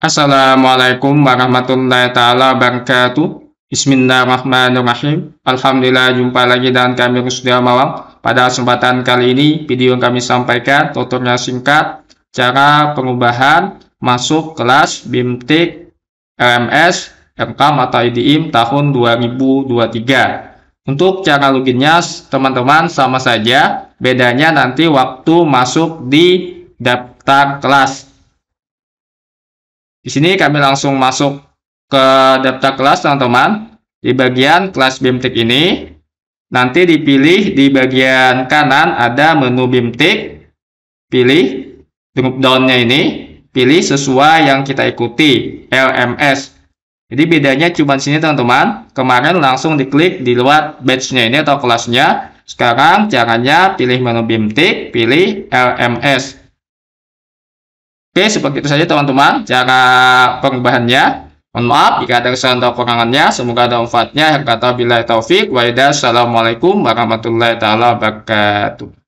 Assalamualaikum warahmatullahi taala wabarakatuh. Bismillahirrahmanirrahim. Alhamdulillah jumpa lagi dengan kami Rusdia Malam. Pada kesempatan kali ini video yang kami sampaikan tutorial singkat cara pengubahan masuk kelas BIMTEK LMS MK atau IDIM tahun 2023. Untuk cara loginnya teman-teman sama saja, bedanya nanti waktu masuk di daftar kelas di sini kami langsung masuk ke daftar kelas teman-teman. Di bagian kelas BIMTEK ini, nanti dipilih di bagian kanan ada menu BIMTEK. Pilih drop down-nya ini, pilih sesuai yang kita ikuti, LMS. Jadi bedanya cuma sini teman-teman. Kemarin langsung diklik di luar batch-nya ini atau kelasnya. Sekarang caranya pilih menu BIMTIK, pilih LMS. Oke, seperti itu saja teman-teman cara pengubahannya. Mohon maaf jika ada kesalahan atau kekurangannya. Semoga ada manfaatnya. Kata bila taufik. Wa'alaikumsalam warahmatullahi wabarakatuh.